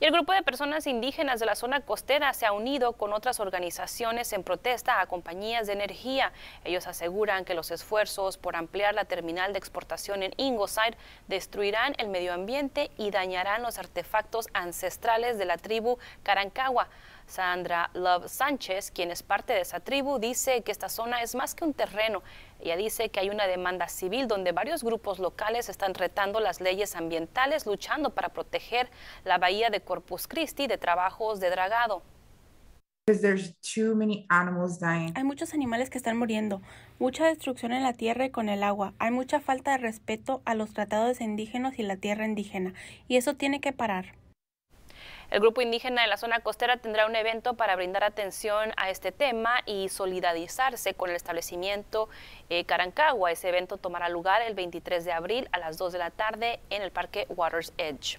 Y el grupo de personas indígenas de la zona costera se ha unido con otras organizaciones en protesta a compañías de energía. Ellos aseguran que los esfuerzos por ampliar la terminal de exportación en Ingleside destruirán el medio ambiente y dañarán los artefactos ancestrales de la tribu Carancagua. Sandra Love Sánchez, quien es parte de esa tribu, dice que esta zona es más que un terreno. Ella dice que hay una demanda civil donde varios grupos locales están retando las leyes ambientales, luchando para proteger la bahía de Corpus Christi de trabajos de dragado. Hay muchos animales que están muriendo, mucha destrucción en la tierra y con el agua, hay mucha falta de respeto a los tratados indígenas y la tierra indígena, y eso tiene que parar. El grupo indígena de la zona costera tendrá un evento para brindar atención a este tema y solidarizarse con el establecimiento eh, Carancagua. Ese evento tomará lugar el 23 de abril a las 2 de la tarde en el Parque Waters Edge.